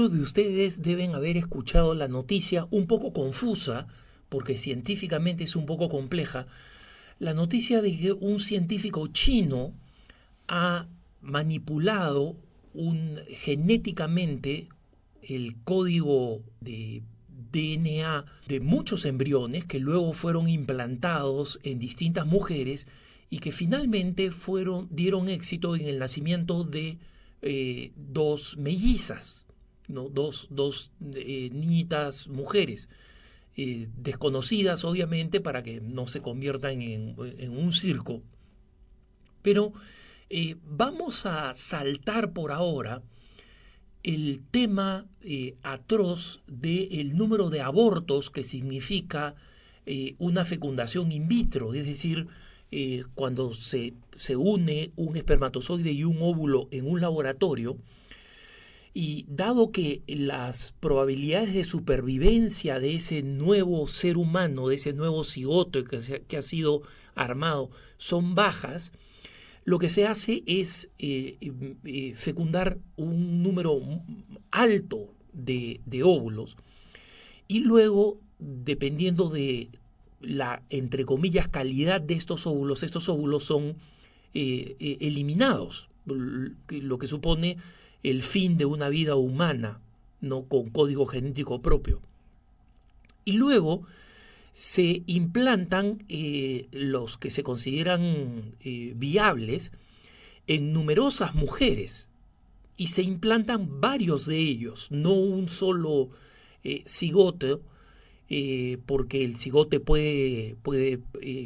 Muchos de ustedes deben haber escuchado la noticia un poco confusa, porque científicamente es un poco compleja, la noticia de que un científico chino ha manipulado genéticamente el código de DNA de muchos embriones que luego fueron implantados en distintas mujeres y que finalmente fueron, dieron éxito en el nacimiento de eh, dos mellizas. ¿no? dos, eh, niñitas mujeres, eh, desconocidas obviamente para que no se conviertan en, un circo. Pero eh, vamos a saltar por ahora el tema atroz del número de abortos que significa una fecundación in vitro, es decir, cuando se une un espermatozoide y un óvulo en un laboratorio, y dado que las probabilidades de supervivencia de ese nuevo ser humano, de ese nuevo cigoto que, que ha sido armado, son bajas, lo que se hace es eh, eh, fecundar un número alto de, de óvulos y luego, dependiendo de la, entre comillas, calidad de estos óvulos, estos óvulos son eh, eliminados, lo que supone el fin de una vida humana, ¿no? con código genético propio. Y luego se implantan eh, los que se consideran eh, viables en numerosas mujeres y se implantan varios de ellos, no un solo eh, cigote, porque el cigote puede, puede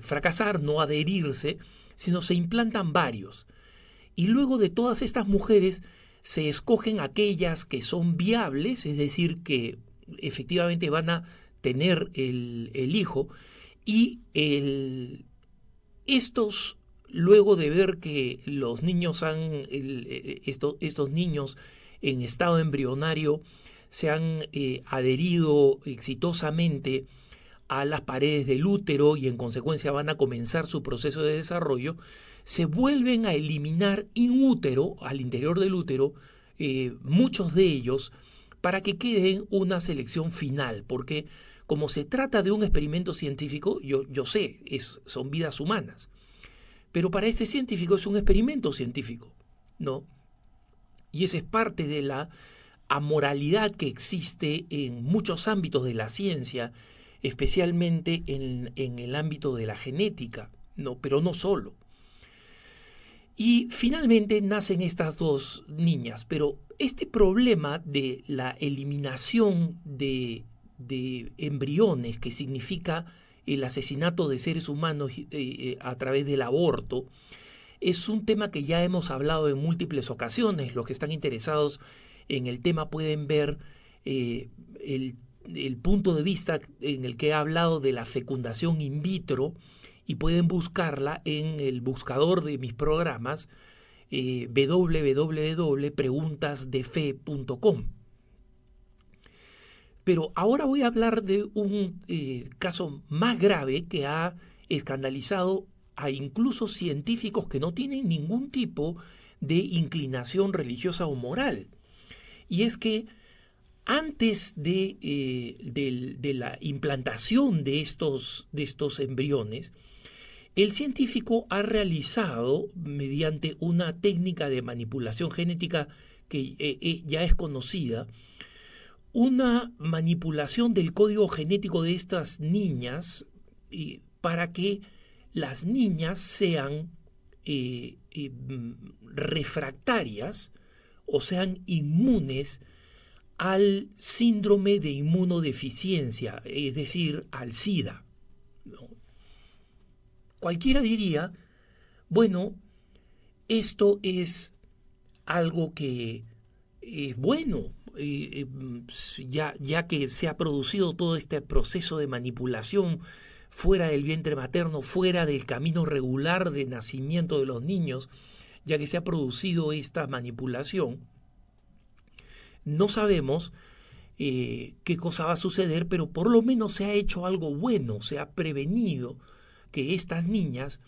fracasar, no adherirse, sino se implantan varios. Y luego de todas estas mujeres, se escogen aquellas que son viables, es decir, que efectivamente van a tener el, el hijo, y el, estos, luego de ver que los niños han, e, e, estos niños en estado embrionario se han eh, adherido exitosamente a las paredes del útero y en consecuencia van a comenzar su proceso de desarrollo, se vuelven a eliminar in útero, al interior del útero, eh, muchos de ellos, para que queden una selección final, porque como se trata de un experimento científico, yo, yo sé, es, son vidas humanas, pero para este científico es un experimento científico, ¿no? Y esa es parte de la amoralidad que existe en muchos ámbitos de la ciencia, especialmente en, el ámbito de la genética, ¿no? pero no solo. Y finalmente nacen estas dos niñas, pero este problema de la eliminación de, embriones, que significa el asesinato de seres humanos eh, eh, a través del aborto, es un tema que ya hemos hablado en múltiples ocasiones. Los que están interesados en el tema pueden ver eh, el, el, punto de vista en el que he hablado de la fecundación in vitro, y pueden buscarla en el buscador de mis programas eh, www.preguntasdefe.com. Pero ahora voy a hablar de un eh, caso más grave que ha escandalizado a incluso científicos que no tienen ningún tipo de inclinación religiosa o moral. Y es que antes de, eh, la implantación de estos, de estos embriones, el científico ha realizado, mediante una técnica de manipulación genética que eh, eh, ya es conocida, una manipulación del código genético de estas niñas para que las niñas sean eh, refractarias o sean inmunes al síndrome de inmunodeficiencia, es decir, al SIDA. Cualquiera diría, bueno, esto es algo que es bueno, eh, eh, mm, ya, ya que se ha producido todo este proceso de manipulación fuera del vientre materno, fuera del camino regular de nacimiento de los niños, ya que se ha producido esta manipulación, no sabemos eh, qué cosa va a suceder, pero por lo menos se ha hecho algo bueno, se ha prevenido que estas niñas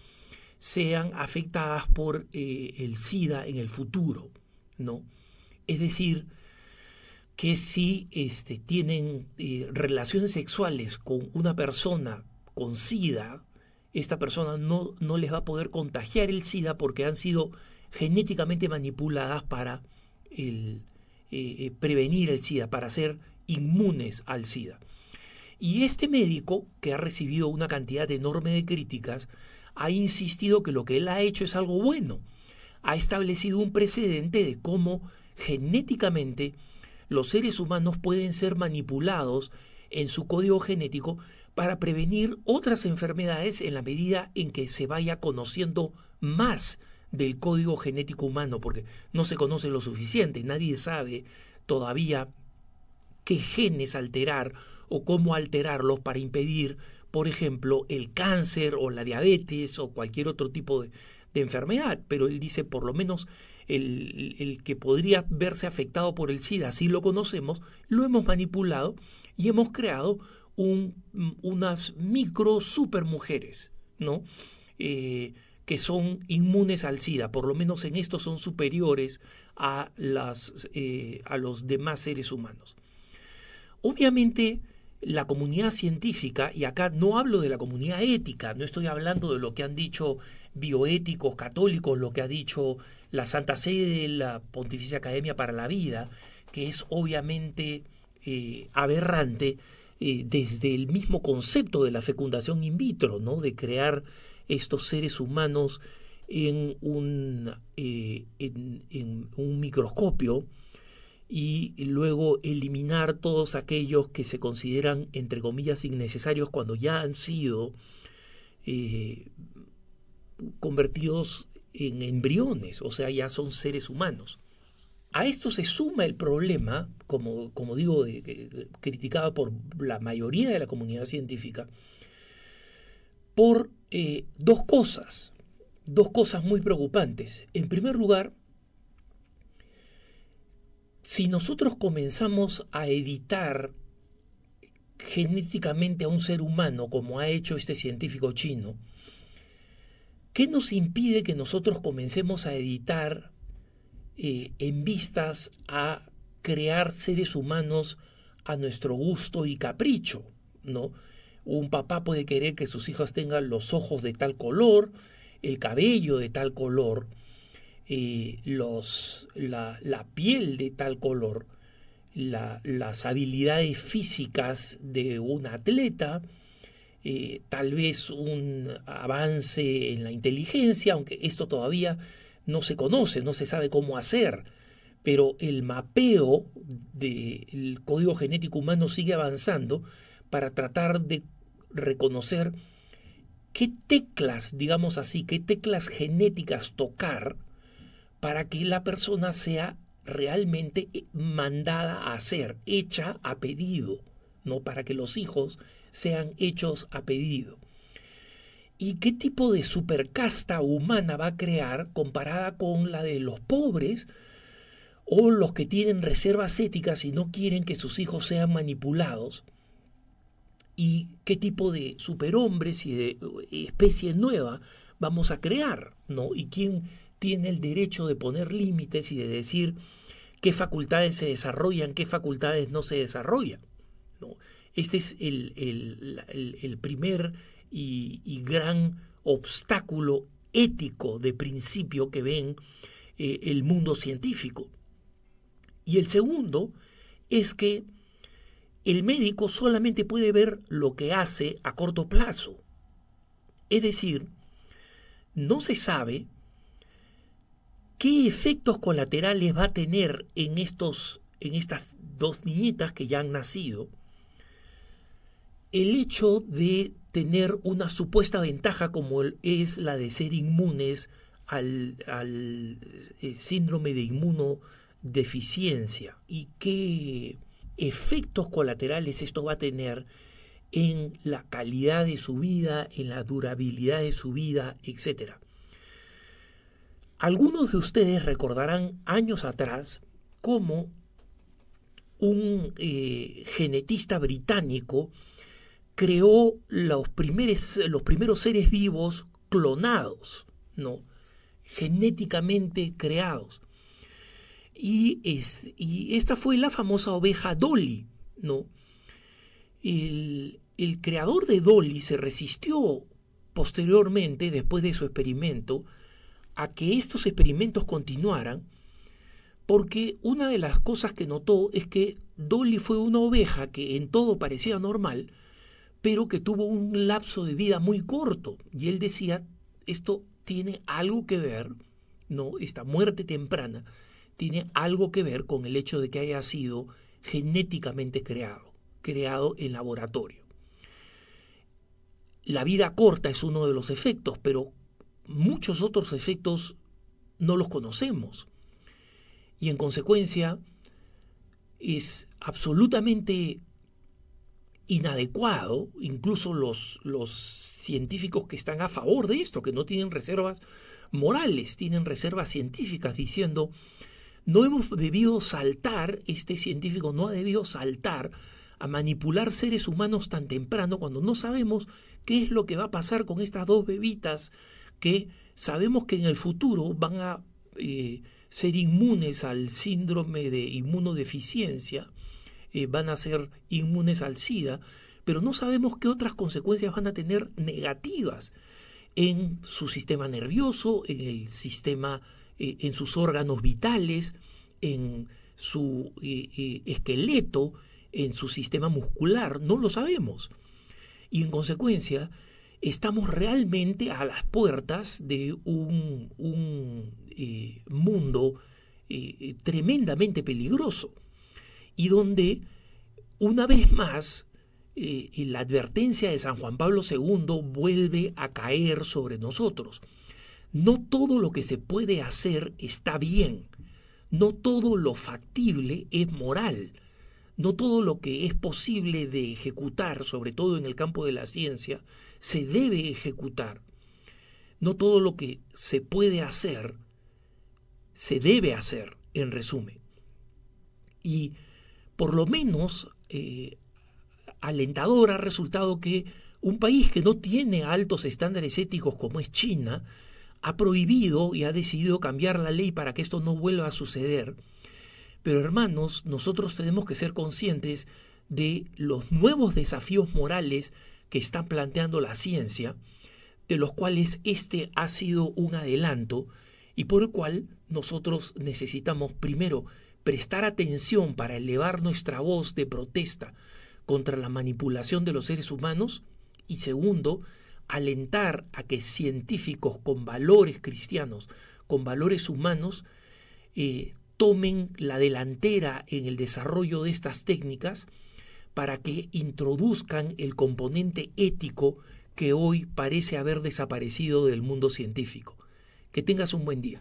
sean afectadas por eh, el SIDA en el futuro, ¿no? Es decir, que si este, tienen eh, relaciones sexuales con una persona con SIDA, esta persona no, les va a poder contagiar el SIDA porque han sido genéticamente manipuladas para eh, prevenir el SIDA, para ser inmunes al SIDA. Y este médico, que ha recibido una cantidad enorme de críticas, ha insistido que lo que él ha hecho es algo bueno. Ha establecido un precedente de cómo genéticamente los seres humanos pueden ser manipulados en su código genético para prevenir otras enfermedades en la medida en que se vaya conociendo más del código genético humano, porque no se conoce lo suficiente, nadie sabe todavía qué genes alterar o cómo alterarlos para impedir, por ejemplo, el cáncer o la diabetes o cualquier otro tipo de, enfermedad. Pero él dice, por lo menos el, que podría verse afectado por el SIDA, así lo conocemos, lo hemos manipulado y hemos creado unas micro super mujeres, ¿no? Eh, que son inmunes al SIDA, por lo menos en esto son superiores a eh, los demás seres humanos. Obviamente, la comunidad científica, y acá no hablo de la comunidad ética, no estoy hablando de lo que han dicho bioéticos católicos, lo que ha dicho la Santa Sede, la Pontificia Academia para la Vida, que es obviamente eh, aberrante eh, desde el mismo concepto de la fecundación in vitro, ¿no? de crear estos seres humanos en un, eh, en un microscopio y luego eliminar todos aquellos que se consideran, entre comillas, innecesarios cuando ya han sido eh, convertidos en embriones, o sea, ya son seres humanos. A esto se suma el problema, como, como digo, criticado por la mayoría de la comunidad científica, por eh, dos cosas, dos cosas muy preocupantes. En primer lugar, si nosotros comenzamos a editar genéticamente a un ser humano, como ha hecho este científico chino, ¿qué nos impide que nosotros comencemos a editar eh, en vistas a crear seres humanos a nuestro gusto y capricho? ¿no? Un papá puede querer que sus hijas tengan los ojos de tal color, el cabello de tal color, eh, los, la, piel de tal color, las habilidades físicas de un atleta, eh, tal vez un avance en la inteligencia, aunque esto todavía no se conoce, no se sabe cómo hacer, pero el mapeo del código genético humano sigue avanzando para tratar de reconocer qué teclas, digamos así, qué teclas genéticas tocar para que la persona sea realmente eh, mandada a ser hecha a pedido, ¿no? Para que los hijos sean hechos a pedido. ¿Y qué tipo de supercasta humana va a crear comparada con la de los pobres o los que tienen reservas éticas y no quieren que sus hijos sean manipulados? ¿Y qué tipo de superhombres y de eh, especie nueva vamos a crear? ¿no? ¿Y quién tiene el derecho de poner límites y de decir qué facultades se desarrollan, qué facultades no se desarrollan. Este es el, primer y, gran obstáculo ético de principio que ven eh, el mundo científico. Y el segundo es que el médico solamente puede ver lo que hace a corto plazo. Es decir, no se sabe ¿Qué efectos colaterales va a tener en, estos, en estas dos niñitas que ya han nacido el hecho de tener una supuesta ventaja como es la de ser inmunes al, al eh, síndrome de inmunodeficiencia y qué efectos colaterales esto va a tener en la calidad de su vida, en la durabilidad de su vida, etcétera. Algunos de ustedes recordarán años atrás cómo un eh, genetista británico creó los primeros, los primeros seres vivos clonados, ¿no? genéticamente creados. Y, es, y esta fue la famosa oveja Dolly. ¿no? El, el creador de Dolly se resistió posteriormente, después de su experimento, a que estos experimentos continuaran, porque una de las cosas que notó es que Dolly fue una oveja que en todo parecía normal, pero que tuvo un lapso de vida muy corto. Y él decía, esto tiene algo que ver, ¿no? Esta muerte temprana tiene algo que ver con el hecho de que haya sido genéticamente creado, creado en laboratorio. La vida corta es uno de los efectos, pero muchos otros efectos no los conocemos. Y en consecuencia es absolutamente inadecuado, incluso los, los científicos que están a favor de esto, que no tienen reservas morales, tienen reservas científicas, diciendo, no hemos debido saltar, este científico no ha debido saltar a manipular seres humanos tan temprano cuando no sabemos qué es lo que va a pasar con estas dos bebitas que sabemos que en el futuro van a eh, ser inmunes al síndrome de inmunodeficiencia, eh, van a ser inmunes al SIDA, pero no sabemos qué otras consecuencias van a tener negativas en su sistema nervioso, en el sistema, eh, en sus órganos vitales, en su esqueleto, en su sistema muscular, no lo sabemos. Y en consecuencia, estamos realmente a las puertas de un, eh, mundo eh, eh, tremendamente peligroso y donde una vez más la advertencia de San Juan Pablo II vuelve a caer sobre nosotros. No todo lo que se puede hacer está bien, no todo lo factible es moral, no todo lo que es posible de ejecutar, sobre todo en el campo de la ciencia, se debe ejecutar. No todo lo que se puede hacer se debe hacer, en resumen. Y por lo menos eh, alentador ha resultado que un país que no tiene altos estándares éticos como es China, ha prohibido y ha decidido cambiar la ley para que esto no vuelva a suceder. Pero hermanos, nosotros tenemos que ser conscientes de los nuevos desafíos morales que está planteando la ciencia, de los cuales este ha sido un adelanto y por el cual nosotros necesitamos primero prestar atención para elevar nuestra voz de protesta contra la manipulación de los seres humanos y segundo, alentar a que científicos con valores cristianos, con valores humanos, eh, tomen la delantera en el desarrollo de estas técnicas para que introduzcan el componente ético que hoy parece haber desaparecido del mundo científico. Que tengas un buen día.